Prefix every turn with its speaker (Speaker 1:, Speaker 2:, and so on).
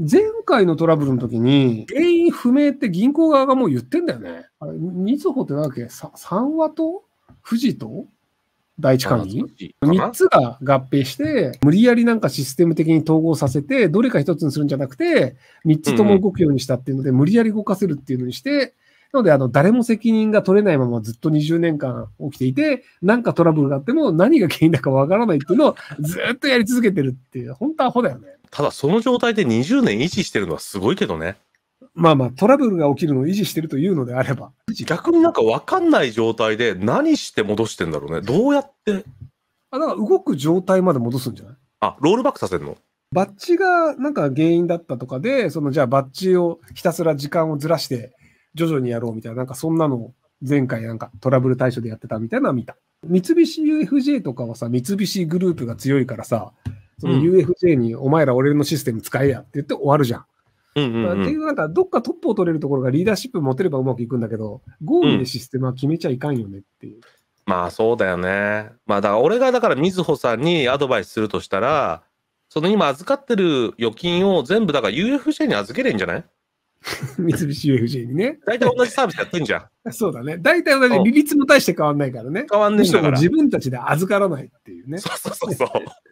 Speaker 1: 前回のトラブルの時に、原因不明って銀行側がもう言ってんだよね。あれ、みずほってなわだっけ三和と富士と第一管理三つが合併して、無理やりなんかシステム的に統合させて、どれか一つにするんじゃなくて、三つとも動くようにしたっていうので、うん、無理やり動かせるっていうのにして、なので、あの、誰も責任が取れないままずっと20年間起きていて、なんかトラブルがあっても何が原因だかわからないっていうのをずっとやり続けてるっていう、本当アホだよね。
Speaker 2: ただ、その状態で20年維持してるのはすごいけどね。
Speaker 1: まあまあ、トラブルが起きるのを維持してるというのであれば。
Speaker 2: 逆になんか分かんない状態で何して戻してんだろうね。どうやってあ、だから動く状態まで戻すんじゃないあ、ロールバックさせるのバッジがなんか原因だっ
Speaker 1: たとかで、そのじゃあバッジをひたすら時間をずらして徐々にやろうみたいな、なんかそんなの前回なんかトラブル対処でやってたみたいなの見た。三菱 UFJ とかはさ、三菱グループが強いからさ、その UFJ にお前ら俺のシステム使えやって言って終わ
Speaker 2: るじゃん。うんうんっていう
Speaker 1: なんかどっかトップを取れるところがリーダーシップ持てればうまくいくんだけど、ゴールでシステムは決めちゃいかんよねっていう。うん、
Speaker 2: まあそうだよね。まあだから俺がだからみずほさんにアドバイスするとしたら、その今預かってる預金を全部だから UFJ に預けれんじゃない
Speaker 1: 三菱 UFJ にね。
Speaker 2: 大体同じサービスやってんじゃ
Speaker 1: ん。そうだね。大体同じ、利率も大して変わんないからね。変わんない人から。自分たちで預からないっていうね。そうそうそうそう。